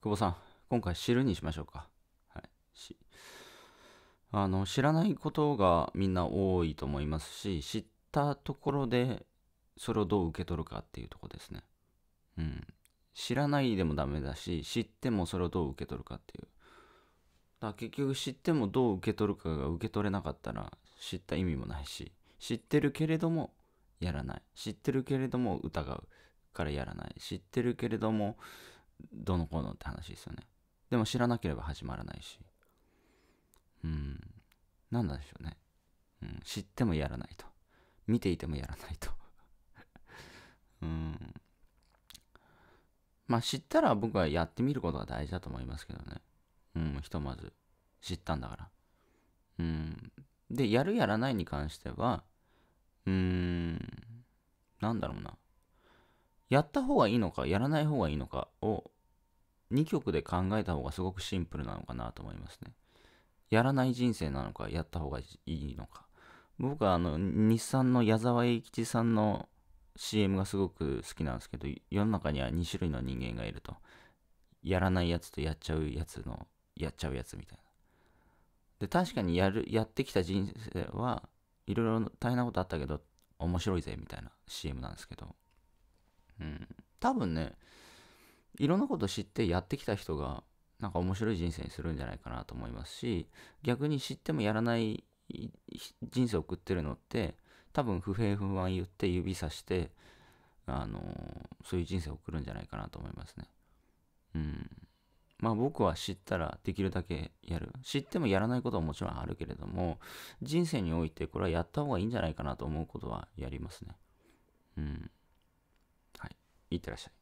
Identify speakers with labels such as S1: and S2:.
S1: 久保さん、今回知るにしましょうか。はい。あの、知らないことがみんな多いと思いますし、知ったところで、それをどう受け取るかっていうとこですね。うん。知らないでもダメだし、知ってもそれをどう受け取るかっていう。だから結局知ってもどう受け取るかが受け取れなかったら、知った意味もないし、知ってるけれどもやらない。知ってるけれども疑うからやらない。知ってるけれども、どのこうのって話ですよねでも知らなければ始まらないしうん何なんでしょうね、うん、知ってもやらないと見ていてもやらないと うんまあ知ったら僕はやってみることが大事だと思いますけどねうんひとまず知ったんだからうんでやるやらないに関してはうーんなんだろうなやった方がいいのかやらない方がいいのかを2曲で考えた方がすごくシンプルなのかなと思いますね。やらない人生なのか、やった方がいいのか。僕はあの、日産の矢沢永吉さんの CM がすごく好きなんですけど、世の中には2種類の人間がいると。やらないやつとやっちゃうやつの、やっちゃうやつみたいな。で、確かにやる、やってきた人生はいろいろ大変なことあったけど、面白いぜみたいな CM なんですけど。うん。多分ね、いろんなこと知ってやってきた人がなんか面白い人生にするんじゃないかなと思いますし逆に知ってもやらない人生を送ってるのって多分不平不満言って指さしてあのそういう人生を送るんじゃないかなと思いますね。うん。まあ僕は知ったらできるだけやる。知ってもやらないことはもちろんあるけれども、人生においてこれはやった方がいいんじゃないかなと思うことはやりますね。うん。はい。いってらっしゃい。